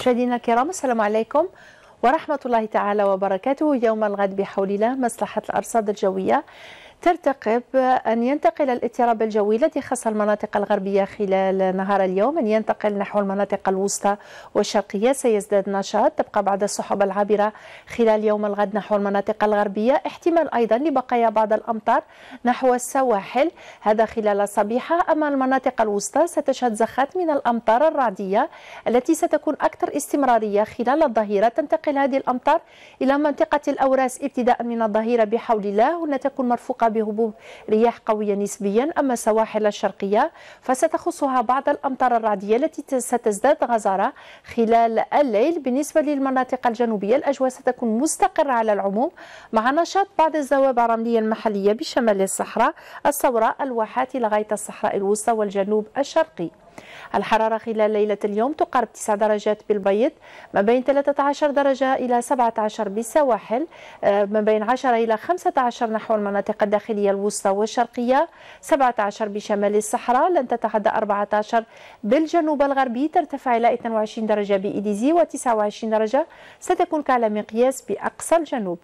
مشاهدينا الكرام السلام عليكم ورحمة الله تعالى وبركاته يوم الغد بحول الله مصلحة الأرصاد الجوية ترتقب أن ينتقل الاضطراب الجوي الذي خص المناطق الغربية خلال نهار اليوم أن ينتقل نحو المناطق الوسطى والشرقية سيزداد نشاط تبقى بعض السحب العابرة خلال يوم الغد نحو المناطق الغربية احتمال أيضا لبقايا بعض الأمطار نحو السواحل هذا خلال الصبيحة أما المناطق الوسطى ستشهد زخات من الأمطار الرعدية التي ستكون أكثر استمرارية خلال الظهيرة تنتقل هذه الأمطار إلى منطقة الأوراس ابتداء من الظهيرة بحول الله هنا تكون مرفوقة بهبوب رياح قوية نسبيا أما السواحل الشرقية فستخصها بعض الأمطار الرعدية التي ستزداد غزارة خلال الليل بالنسبة للمناطق الجنوبية الأجواء ستكون مستقرة على العموم مع نشاط بعض الزوابع الرملية المحلية بشمال الصحراء الصوراء الواحات لغاية الصحراء الوسطى والجنوب الشرقي الحرارة خلال ليلة اليوم تقارب 9 درجات بالبيض ما بين 13 درجة إلى 17 بالسواحل آه، ما بين 10 إلى 15 نحو المناطق الداخلية الوسطى والشرقية 17 بشمال الصحراء لن تتعدى 14 بالجنوب الغربي ترتفع إلى 22 درجة بإيديزي و29 درجة ستكون كعلى مقياس بأقصى الجنوب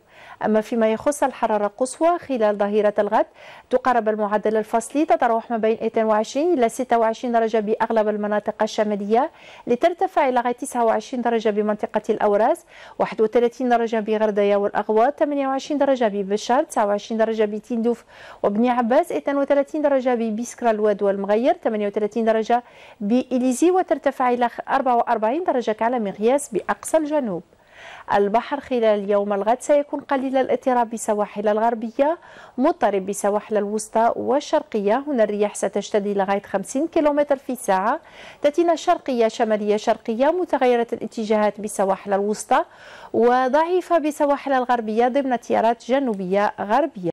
أما فيما يخص الحرارة القصوى خلال ظهيرة الغد تقارب المعدل الفصلي تتراوح ما بين 22 إلى 26 درجة بأغلب المناطق الشمالية لترتفع إلى غاية 29 درجة بمنطقة الأوراس 31 درجة بغردية والأغواط 28 درجة ببشار 29 درجة بتندوف وبني عباس 32 درجة ببسكرة الواد والمغير 38 درجة بإليزي وترتفع إلى 44 درجة على مغياس بأقصى الجنوب البحر خلال يوم الغد سيكون قليل الاضطراب بسواحل الغربية مضطرب بسواحل الوسطى والشرقية هنا الرياح ستشتدي لغاية 50 كم في الساعة تأتينا شرقية شمالية شرقية متغيرة الاتجاهات بسواحل الوسطى وضعيفة بسواحل الغربية ضمن تيارات جنوبية غربية